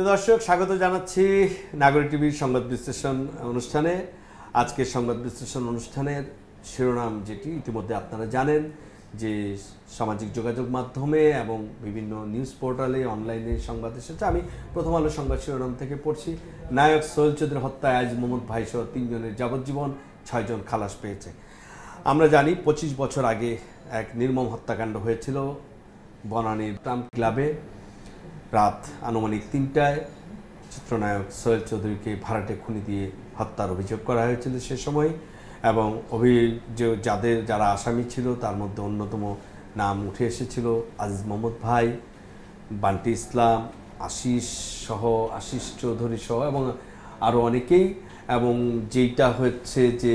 প্রিয় দর্শক স্বাগত জানাচ্ছি নাগরিক টিভির সংবাদ বিশ্লেষণ অনুষ্ঠানে আজকের সংবাদ বিশ্লেষণ অনুষ্ঠানের শিরোনাম যেটি ইতিমধ্যে আপনারা জানেন যে সামাজিক যোগাযোগ মাধ্যমে এবং বিভিন্ন নিউজ পোর্টালে অনলাইনে সংবাদ এসেছে আমি প্রথম আলো সংবাদ শিরোনাম থেকে পড়ছি নায়ক সোহেল চৌধুরী হত্যায় আজ মোহাম্মদ ভাইসহ তিনজনের যাবজ্জীবন ছয়জন খালাস পেয়েছে আমরা জানি পঁচিশ বছর আগে এক নির্মম হত্যাকাণ্ড হয়েছিল বনানীর ট্রাম্প ক্লাবে রাত আনুমানিক তিনটায় চিত্রনায়ক সোহেল চৌধুরীকে ভাড়াটে খুনি দিয়ে হত্যার অভিযোগ করা হয়েছিল সে সময় এবং অভিযোগ যাদের যারা আসামি ছিল তার মধ্যে অন্যতম নাম উঠে এসেছিল আজিজ মোহাম্মদ ভাই বান্টি ইসলাম আশিস সহ আশিস চৌধুরী সহ এবং আরও অনেকেই এবং যেইটা হচ্ছে যে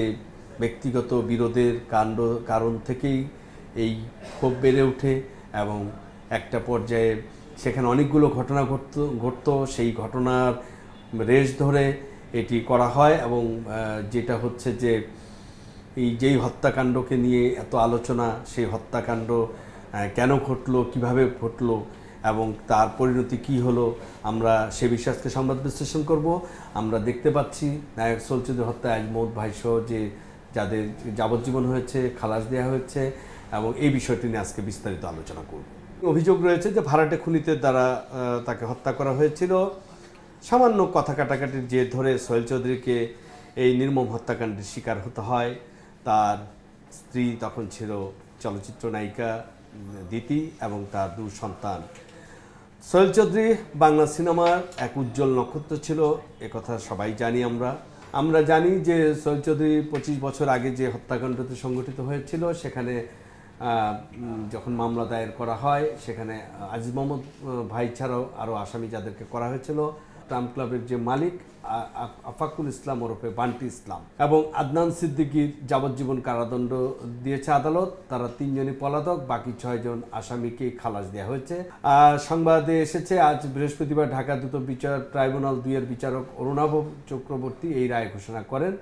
ব্যক্তিগত বিরোধের কাণ্ড কারণ থেকেই এই ক্ষোভ বেড়ে ওঠে এবং একটা পর্যায়ে সেখানে অনেকগুলো ঘটনা ঘটত ঘটত সেই ঘটনার রেশ ধরে এটি করা হয় এবং যেটা হচ্ছে যে এই যেই হত্যাকাণ্ডকে নিয়ে এত আলোচনা সেই হত্যাকাণ্ড কেন ঘটলো কিভাবে ঘটলো এবং তার পরিণতি কি হলো আমরা সে বিশ্বাসকে সংবাদ বিশ্লেষণ করব আমরা দেখতে পাচ্ছি নায়ক সলচুদের হত্যা আজমোদ ভাইসহ যে যাদের যাবজ্জীবন হয়েছে খালাস দেওয়া হয়েছে এবং এই বিষয়টি নিয়ে আজকে বিস্তারিত আলোচনা করব অভিযোগ রয়েছে যে ভাড়াটে খুনিদের দ্বারা তাকে হত্যা করা হয়েছিল সামান্য কথা কাটাকাটির জের ধরে সোহেল চৌধুরীকে এই নির্মম হত্যাকাণ্ডের শিকার হতে হয় তার স্ত্রী তখন ছিল চলচ্চিত্র নায়িকা দিতি এবং তার দু সন্তান সোহেল চৌধুরী বাংলা সিনেমার এক উজ্জ্বল নক্ষত্র ছিল কথা সবাই জানি আমরা আমরা জানি যে সোহেল চৌধুরী পঁচিশ বছর আগে যে হত্যাকাণ্ডটি সংগঠিত হয়েছিল সেখানে যখন মামলা দায়ের করা হয় সেখানে আজিজ মোহাম্মদ ভাই ছাড়াও আরও আসামি যাদেরকে করা হয়েছিল ট্রাম্প ক্লাবের যে মালিক আফাকুল ইসলাম ওরফে বান্টি ইসলাম এবং আদনান সিদ্দিকির যাবজ্জীবন কারাদণ্ড দিয়েছে আদালত তারা তিনজনই পলাতক বাকি ছয়জন আসামিকে খালাস দেওয়া হয়েছে সংবাদে এসেছে আজ বৃহস্পতিবার ঢাকা দ্রুত বিচার ট্রাইব্যুনাল দুইয়ের বিচারক অরুণাভ চক্রবর্তী এই রায় ঘোষণা করেন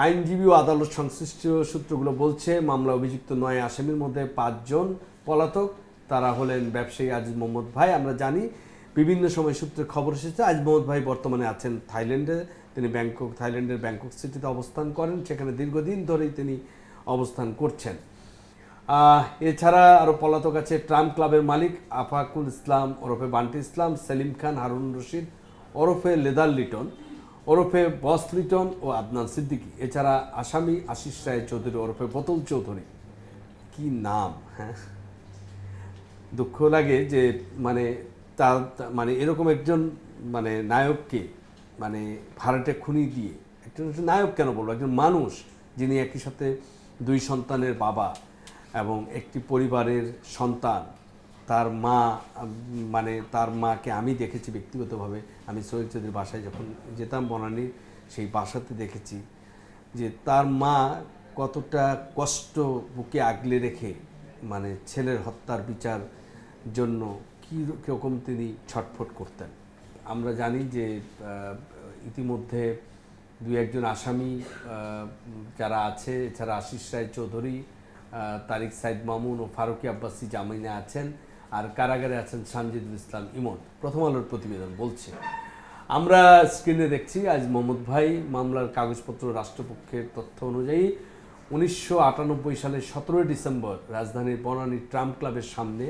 আইনজীবী ও আদালত সংশ্লিষ্ট সূত্রগুলো বলছে মামলা অভিযুক্ত নয় আসামির মধ্যে পাঁচজন পলাতক তারা হলেন ব্যবসায়ী আজিজ মোহাম্মদ ভাই আমরা জানি বিভিন্ন সময় সূত্রে খবর এসেছে আজিজ মোহাম্মদ ভাই বর্তমানে আছেন থাইল্যান্ডে তিনি ব্যাংকক থাইল্যান্ডের ব্যাংকক সিটিতে অবস্থান করেন সেখানে দীর্ঘদিন ধরেই তিনি অবস্থান করছেন এছাড়া আরও পলাতক আছে ট্রাম ক্লাবের মালিক আফাকুল ইসলাম ওরফে বান্টি ইসলাম সেলিম খান হারুন রশিদ ওরফে লেদার লিটন ওরফে বস লিটন ও আদনান সিদ্দিকি এছাড়া আসামি আশিস রায় চৌধুরী ওরফে বোতল চৌধুরী কি নাম হ্যাঁ দুঃখ লাগে যে মানে তার মানে এরকম একজন মানে নায়ককে মানে ভাড়াটে খুনি দিয়ে একজন নায়ক কেন বলবো একজন মানুষ যিনি একই সাথে দুই সন্তানের বাবা এবং একটি পরিবারের সন্তান তার মা মানে তার মাকে আমি দেখেছি ব্যক্তিগতভাবে আমি সোহেল চৌধুরীর বাসায় যখন যেতাম বনানির সেই বাসাতে দেখেছি যে তার মা কতটা কষ্ট বুকে আগলে রেখে মানে ছেলের হত্যার বিচার জন্য কী রকম তিনি ছটফট করতেন আমরা জানি যে ইতিমধ্যে দু একজন আসামি যারা আছে এছাড়া আশিস রায় চৌধুরী তারিক সাইদ মামুন ও ফারুকি আব্বাসি জামিনে আছেন আর কারাগারে আছেন সানজিদুল ইসলাম ইমন প্রথম আলোর প্রতিবেদন বলছে আমরা স্ক্রিনে দেখছি আজ মোহাম্মদ ভাই মামলার কাগজপত্র রাষ্ট্রপক্ষের তথ্য অনুযায়ী উনিশশো সালের সতেরোই ডিসেম্বর রাজধানীর বনানী ট্রাম ক্লাবের সামনে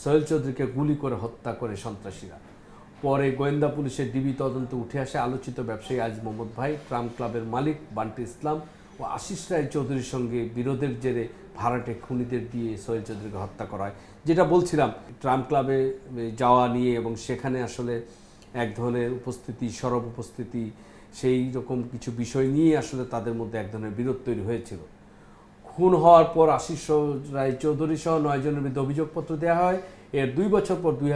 সোহেল চৌধুরীকে গুলি করে হত্যা করে সন্ত্রাসীরা পরে গোয়েন্দা পুলিশের ডিবি তদন্ত উঠে আসে আলোচিত ব্যবসায়ী আজ মোহাম্মদ ভাই ট্রাম ক্লাবের মালিক বান্টি ইসলাম ও আশিস রায় চৌধুরীর সঙ্গে বিরোধের জেরে ভাড়াটে খুনিদের দিয়ে সোহেল চৌধুরীকে হত্যা করা হয় যেটা বলছিলাম ট্রাম্প ক্লাবে যাওয়া নিয়ে এবং সেখানে আসলে এক ধরনের উপস্থিতি সরব উপস্থিতি সেই রকম কিছু বিষয় নিয়ে আসলে তাদের মধ্যে এক ধরনের বিরোধ তৈরি হয়েছিল খুন হওয়ার পর আশিস রায় চৌধুরী সহ নয়জনের বিরুদ্ধে অভিযোগপত্র দেওয়া হয় এর দুই বছর পর দুই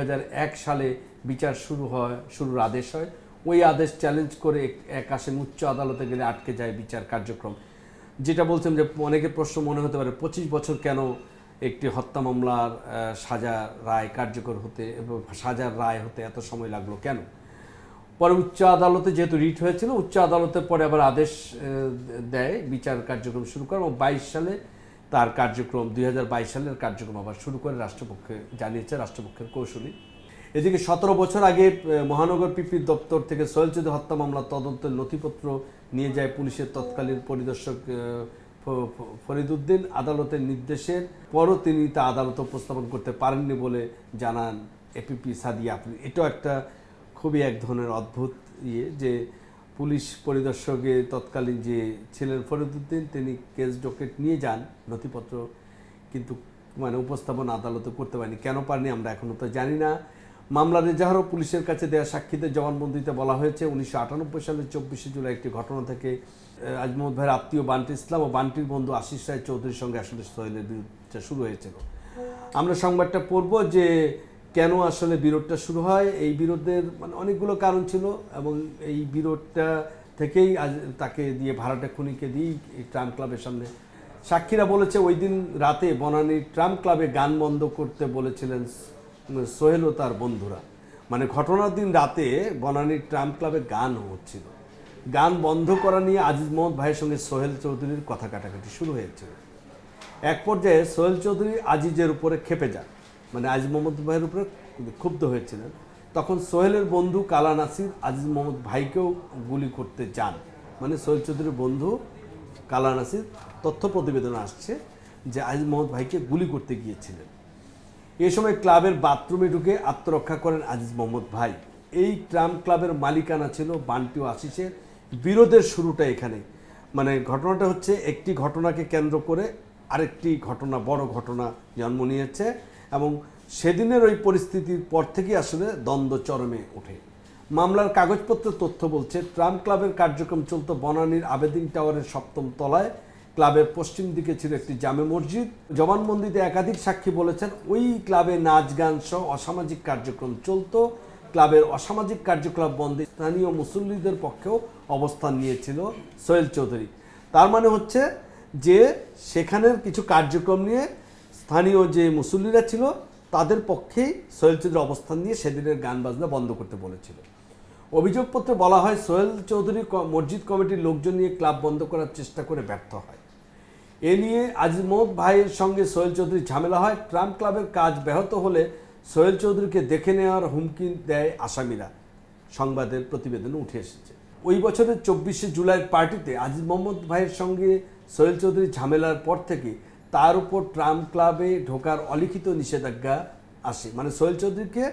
সালে বিচার শুরু হয় শুরুর আদেশ হয় ওই আদেশ চ্যালেঞ্জ করে এক আসেন উচ্চ আদালতে গেলে আটকে যায় বিচার কার্যক্রম যেটা বলছেন যে অনেকে প্রশ্ন মনে হতে পারে পঁচিশ বছর কেন একটি হত্যা মামলার সাজা রায় কার্যকর হতে এবং সাজার রায় হতে এত সময় লাগলো কেন পরে উচ্চ আদালতে যেহেতু রিট হয়েছিল উচ্চ আদালতের পরে আবার আদেশ দেয় বিচার কার্যক্রম শুরু করে এবং বাইশ সালে তার কার্যক্রম দুই সালের কার্যক্রম আবার শুরু করে রাষ্ট্রপক্ষে জানিয়েছে রাষ্ট্রপক্ষের কৌশলী এদিকে সতেরো বছর আগে মহানগর পিপির দপ্তর থেকে সোহেল হত্যা মামলা তদন্তের নথিপত্র নিয়ে যায় পুলিশের তৎকালীন পরিদর্শক ফরিদুদ্দিন আদালতের নির্দেশের পরও তিনি তা আদালত উপস্থাপন করতে পারেননি বলে জানান এপিপি সাদিয়া আপনি এটাও একটা খুবই এক ধরনের অদ্ভুত ইয়ে যে পুলিশ পরিদর্শকে তৎকালীন যে ছিলেন ফরিদুদ্দিন তিনি কেস ডকেট নিয়ে যান নথিপত্র কিন্তু মানে উপস্থাপন আদালতে করতে পারেনি কেন পারেনি আমরা এখনও তো জানি না মামলার এজাহারও পুলিশের কাছে দেয়া সাক্ষীদের জবানবন্দিতে বলা হয়েছে উনিশশো আটানব্বই সালের চব্বিশে জুলাই একটি ঘটনা থেকে আজমদ ভাইয়ের আত্মীয় বান্টি ইসলাম ও বান্টির বন্ধু আশিস রায় চৌধুরীর সঙ্গে আসলে সোহেলের বিরোধটা শুরু হয়েছিল আমরা সংবাদটা পড়ব যে কেন আসলে বিরোধটা শুরু হয় এই বিরোধের মানে অনেকগুলো কারণ ছিল এবং এই বিরোধটা থেকেই আজ তাকে দিয়ে ভাড়াটা খুনিকে দিই ট্রাম ক্লাবের সামনে সাক্ষীরা বলেছে ওই দিন রাতে বনানী ট্রাম ক্লাবে গান বন্ধ করতে বলেছিলেন সোহেল ও তার বন্ধুরা মানে ঘটনার দিন রাতে বনানীর ট্রাম্প ক্লাবে গান হচ্ছিল গান বন্ধ করা নিয়ে আজিজ মোহাম্মদ ভাইয়ের সঙ্গে সোহেল চৌধুরীর কথা কাটাকাটি শুরু হয়েছিল এক পর্যায়ে সোহেল চৌধুরী আজিজের উপরে খেপে যান মানে আজিজ মোহাম্মদ ভাইয়ের উপরে ক্ষুব্ধ হয়েছিলেন তখন সোহেলের বন্ধু কালা নাসির আজিজ মোহাম্মদ ভাইকেও গুলি করতে যান মানে সোহেল চৌধুরীর বন্ধু কালা নাসির তথ্য প্রতিবেদন আসছে যে আজিজ মোহাম্মদ ভাইকে গুলি করতে গিয়েছিলেন এ সময় ক্লাবের বাথরুমে ঢুকে আত্মরক্ষা করেন আজিজ মোহাম্মদ ভাই এই ট্রাম ক্লাবের মালিকানা ছিল বান্টি আশিসের বিরোধের শুরুটা এখানে মানে ঘটনাটা হচ্ছে একটি ঘটনাকে কেন্দ্র করে আরেকটি ঘটনা বড় ঘটনা জন্ম নিয়েছে এবং সেদিনের ওই পরিস্থিতির পর থেকেই আসলে দ্বন্দ্ব চরমে ওঠে মামলার কাগজপত্র তথ্য বলছে ট্রাম ক্লাবের কার্যক্রম চলত বনানীর আবেদিন টাওয়ারের সপ্তম তলায় ক্লাবের পশ্চিম দিকে ছিল একটি জামে মসজিদ জবানবন্দিতে একাধিক সাক্ষী বলেছেন ওই ক্লাবে নাচ গান সহ অসামাজিক কার্যক্রম চলত ক্লাবের অসামাজিক কার্যকলাপ বন্ধে স্থানীয় মুসল্লিদের পক্ষেও অবস্থান নিয়েছিল সোহেল চৌধুরী তার মানে হচ্ছে যে সেখানের কিছু কার্যক্রম নিয়ে স্থানীয় যে মুসল্লিরা ছিল তাদের পক্ষেই সোহেল চৌধুরী অবস্থান নিয়ে সেদিনের গান বাজনা বন্ধ করতে বলেছিল অভিযোগপত্রে বলা হয় সোহেল চৌধুরী মসজিদ কমিটির লোকজন নিয়ে ক্লাব বন্ধ করার চেষ্টা করে ব্যর্থ হয় এ নিয়ে আজমত ভাইয়ের সঙ্গে সোহেল চৌধুরীর ঝামেলা হয় ট্রাম্প ক্লাবের কাজ ব্যাহত হলে সোহেল চৌধুরীকে দেখে নেওয়ার হুমকি দেয় আসামিরা সংবাদের প্রতিবেদন উঠে এসেছে ওই বছরের চব্বিশে জুলাই পার্টিতে আজিজ মোহাম্মদ ভাইয়ের সঙ্গে সোহেল চৌধুরীর ঝামেলার পর থেকে তার উপর ট্রাম্প ক্লাবে ঢোকার অলিখিত নিষেধাজ্ঞা আসে মানে সোহেল চৌধুরীকে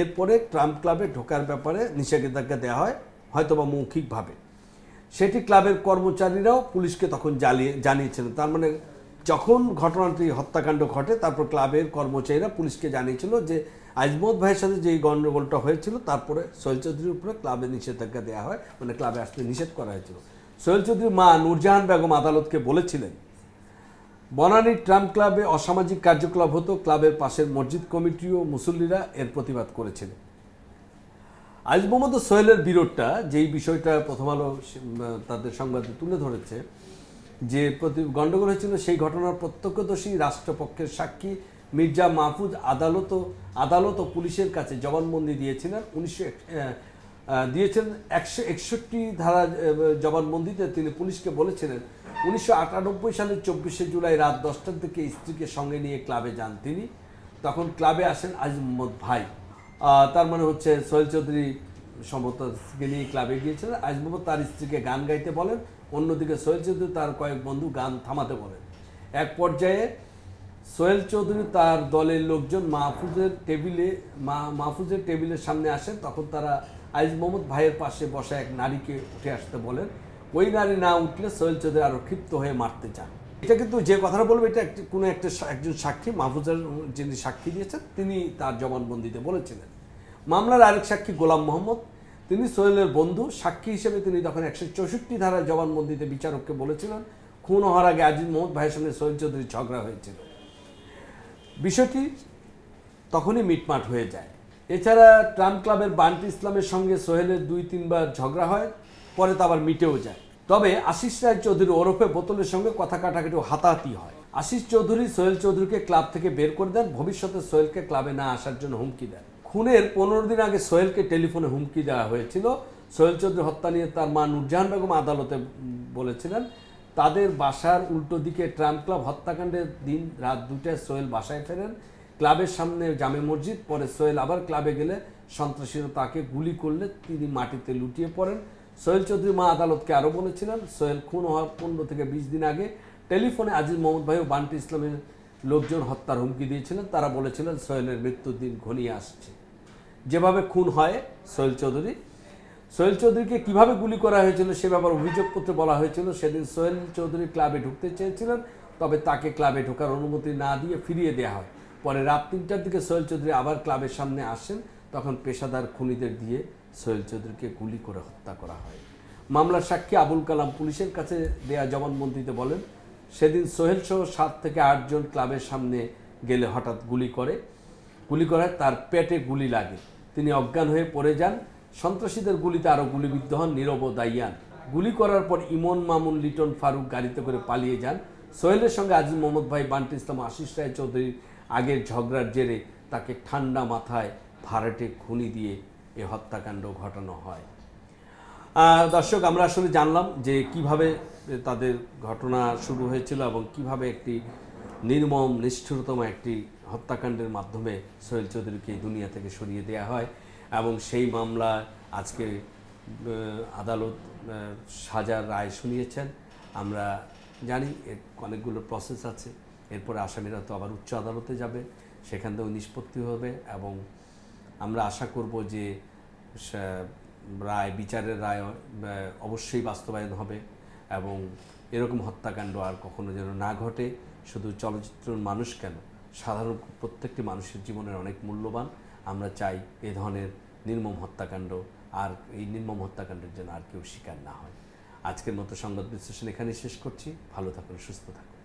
এরপরে ট্রাম্প ক্লাবে ঢোকার ব্যাপারে নিষেধাজ্ঞা দেওয়া হয় হয়তোবা মৌখিকভাবে সেটি ক্লাবের কর্মচারীরাও পুলিশকে তখন জ্বালিয়ে জানিয়েছিলেন তার মানে যখন ঘটনাটি হত্যাকাণ্ড ঘটে তারপর ক্লাবের কর্মচারীরা পুলিশকে জানিয়েছিল যে আজমত ভাইয়ের সাথে যে গণ্ডগোলটা হয়েছিল তারপরে সোহেল চৌধুরীর উপরে ক্লাবে নিষেধাজ্ঞা দেওয়া হয় মানে ক্লাবে আসতে নিষেধ করা হয়েছিল সোহেল চৌধুরীর মা নূরজাহান বেগম আদালতকে বলেছিলেন বনানী ট্রাম ক্লাবে অসামাজিক কার্যকলাপ হতো ক্লাবের পাশের মসজিদ কমিটিও মুসল্লিরা এর প্রতিবাদ করেছিলেন আজ মোহাম্মদ সোহেলের বিরোধটা যেই বিষয়টা প্রথম আলো তাদের সংবাদে তুলে ধরেছে যে প্রতি গণ্ডগোল হয়েছিল সেই ঘটনার প্রত্যক্ষদর্শী রাষ্ট্রপক্ষের সাক্ষী মির্জা মাহফুজ আদালত আদালত ও পুলিশের কাছে জবানবন্দি দিয়েছিলেন উনিশশো দিয়েছেন একশো একষট্টি ধারা জবানবন্দিতে তিনি পুলিশকে বলেছিলেন উনিশশো আটানব্বই সালের চব্বিশে জুলাই রাত দশটার দিকে স্ত্রীকে সঙ্গে নিয়ে ক্লাবে যান তিনি তখন ক্লাবে আসেন মোহাম্মদ ভাই তার মানে হচ্ছে সোহেল চৌধুরী সম্ভবত নিয়ে ক্লাবে গিয়েছিল আসবাবু তার স্ত্রীকে গান গাইতে বলেন অন্যদিকে সোহেল চৌধুরী তার কয়েক বন্ধু গান থামাতে বলেন এক পর্যায়ে সোহেল চৌধুরী তার দলের লোকজন মাহফুজের টেবিলে মাহফুজের টেবিলের সামনে আসেন তখন তারা আইজ মোহাম্মদ ভাইয়ের পাশে বসা এক নারীকে উঠে আসতে বলেন ওই নারী না উঠলে সোহেল চৌধুরী আরও ক্ষিপ্ত হয়ে মারতে চান এটা কিন্তু যে কথাটা বলবে এটা একটি কোনো একটা একজন সাক্ষী মাহফুজের যিনি সাক্ষী দিয়েছেন তিনি তার জবানবন্দিতে বলেছিলেন মামলার আরেক সাক্ষী গোলাম মোহাম্মদ তিনি সোহেলের বন্ধু সাক্ষী হিসেবে তিনি তখন একশো চৌষট্টি ধারায় জবানবন্দিতে বিচারককে বলেছিলেন খুন হওয়ার আগে আজিজ মোহাম্মদ ভাইয়ের সঙ্গে সোহেল চৌধুরীর ঝগড়া হয়েছিল বিষয়টি তখনই মিটমাট হয়ে যায় এছাড়া ট্রাম ক্লাবের বান্টি ইসলামের সঙ্গে সোহেলের দুই তিনবার ঝগড়া হয় পরে তা আবার মিটেও যায় তবে আশিস রায় চৌধুরী ওরফে বোতলের সঙ্গে কথা কাটাকাটি হাতাহাতি হয় আশিস চৌধুরী সোহেল চৌধুরীকে ক্লাব থেকে বের করে দেন ভবিষ্যতে সোহেলকে ক্লাবে না আসার জন্য হুমকি দেন খুনের পনেরো দিন আগে সোহেলকে টেলিফোনে হুমকি দেওয়া হয়েছিল সোহেল চৌধুরী হত্যা নিয়ে তার মা নুরজাহান বেগম আদালতে বলেছিলেন তাদের বাসার উল্টো দিকে ট্রাম ক্লাব হত্যাকাণ্ডের দিন রাত দুটায় সোহেল বাসায় ফেরেন ক্লাবের সামনে জামে মসজিদ পরে সোহেল আবার ক্লাবে গেলে সন্ত্রাসীরা তাকে গুলি করলে তিনি মাটিতে লুটিয়ে পড়েন সোহেল চৌধুরী মা আদালতকে আরও বলেছিলেন সোহেল খুন হওয়ার পনেরো থেকে বিশ দিন আগে টেলিফোনে আজিজ মোহাম্মদ ভাই ও বান্টি ইসলামের লোকজন হত্যার হুমকি দিয়েছিলেন তারা বলেছিলেন সোহেলের মৃত্যুর দিন ঘনিয়ে আসছে যেভাবে খুন হয় সোহেল চৌধুরী সোহেল চৌধুরীকে কিভাবে গুলি করা হয়েছিল সে ব্যাপারে অভিযোগপত্রে বলা হয়েছিল সেদিন সোহেল চৌধুরী ক্লাবে ঢুকতে চেয়েছিলেন তবে তাকে ক্লাবে ঢোকার অনুমতি না দিয়ে ফিরিয়ে দেওয়া হয় পরে রাত তিনটার দিকে সোহেল চৌধুরী আবার ক্লাবের সামনে আসেন তখন পেশাদার খুনিদের দিয়ে সোহেল চৌধুরীকে গুলি করে হত্যা করা হয় মামলার সাক্ষী আবুল কালাম পুলিশের কাছে দেয়া জবানবন্দিতে বলেন সেদিন সোহেলসহ সাত থেকে আটজন ক্লাবের সামনে গেলে হঠাৎ গুলি করে গুলি করায় তার পেটে গুলি লাগে তিনি অজ্ঞান হয়ে পড়ে যান সন্ত্রাসীদের গুলিতে আরও গুলিবিদ্ধ হন নীরব দাইয়ান গুলি করার পর ইমন মামুন লিটন ফারুক গাড়িতে করে পালিয়ে যান সোহেলের সঙ্গে আজিজ মোহাম্মদ ভাই বান্টি ইসলাম আশিস রায় চৌধুরীর আগের ঝগড়ার জেরে তাকে ঠান্ডা মাথায় ভাড়াটে খুনি দিয়ে এ হত্যাকাণ্ড ঘটানো হয় দর্শক আমরা আসলে জানলাম যে কিভাবে তাদের ঘটনা শুরু হয়েছিল এবং কিভাবে একটি নির্মম নিষ্ঠুরতম একটি হত্যাকাণ্ডের মাধ্যমে সোহেল চৌধুরীকে দুনিয়া থেকে সরিয়ে দেওয়া হয় এবং সেই মামলা আজকে আদালত সাজার রায় শুনিয়েছেন আমরা জানি এর অনেকগুলো প্রসেস আছে এরপরে আসামিরা তো আবার উচ্চ আদালতে যাবে সেখান থেকেও নিষ্পত্তি হবে এবং আমরা আশা করব যে রায় বিচারের রায় অবশ্যই বাস্তবায়ন হবে এবং এরকম হত্যাকাণ্ড আর কখনো যেন না ঘটে শুধু চলচ্চিত্র মানুষ কেন সাধারণ প্রত্যেকটি মানুষের জীবনের অনেক মূল্যবান আমরা চাই এ ধরনের নির্মম হত্যাকাণ্ড আর এই নির্মম হত্যাকাণ্ডের জন্য আর কেউ শিকার না হয় আজকের মতো সংবাদ বিশ্লেষণ এখানেই শেষ করছি ভালো থাকুন সুস্থ থাকুন